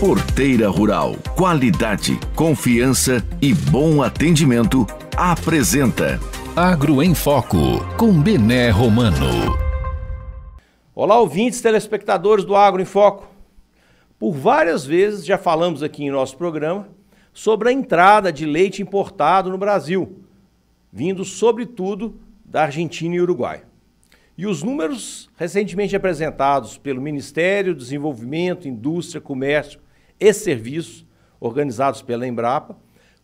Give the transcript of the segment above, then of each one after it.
Porteira Rural, qualidade, confiança e bom atendimento apresenta Agro em Foco com Bené Romano. Olá, ouvintes, telespectadores do Agro em Foco. Por várias vezes já falamos aqui em nosso programa sobre a entrada de leite importado no Brasil, vindo sobretudo da Argentina e Uruguai. E os números recentemente apresentados pelo Ministério do Desenvolvimento, Indústria, Comércio e Serviços, organizados pela Embrapa,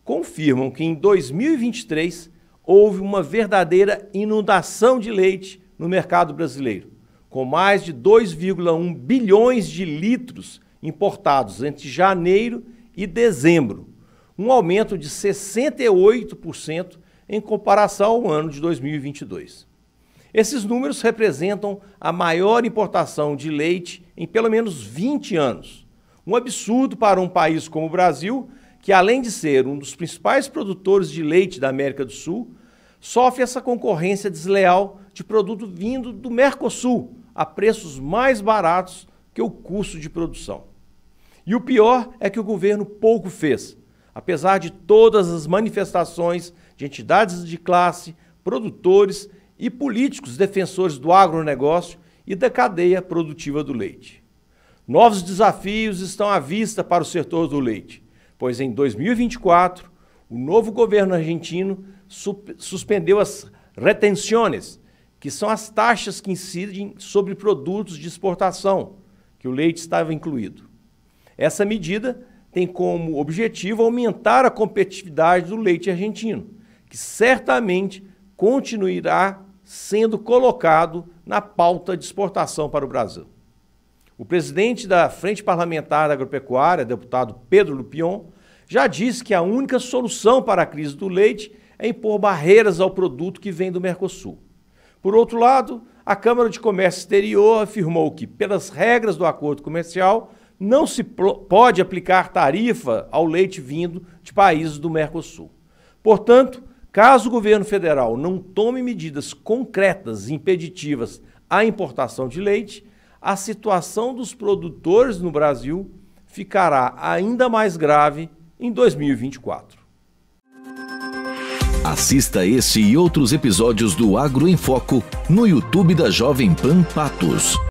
confirmam que em 2023 houve uma verdadeira inundação de leite no mercado brasileiro, com mais de 2,1 bilhões de litros importados entre janeiro e dezembro, um aumento de 68% em comparação ao ano de 2022. Esses números representam a maior importação de leite em pelo menos 20 anos. Um absurdo para um país como o Brasil, que além de ser um dos principais produtores de leite da América do Sul, sofre essa concorrência desleal de produto vindo do Mercosul a preços mais baratos que o custo de produção. E o pior é que o governo pouco fez, apesar de todas as manifestações de entidades de classe, produtores e políticos defensores do agronegócio e da cadeia produtiva do leite. Novos desafios estão à vista para o setor do leite, pois em 2024, o novo governo argentino suspendeu as retenções, que são as taxas que incidem sobre produtos de exportação, que o leite estava incluído. Essa medida tem como objetivo aumentar a competitividade do leite argentino, que certamente continuará sendo colocado na pauta de exportação para o Brasil. O presidente da Frente Parlamentar da Agropecuária, deputado Pedro Lupion, já disse que a única solução para a crise do leite é impor barreiras ao produto que vem do Mercosul. Por outro lado, a Câmara de Comércio Exterior afirmou que, pelas regras do acordo comercial, não se pode aplicar tarifa ao leite vindo de países do Mercosul. Portanto, Caso o governo federal não tome medidas concretas impeditivas à importação de leite, a situação dos produtores no Brasil ficará ainda mais grave em 2024. Assista este e outros episódios do Agro em Foco no YouTube da Jovem Pan Patos.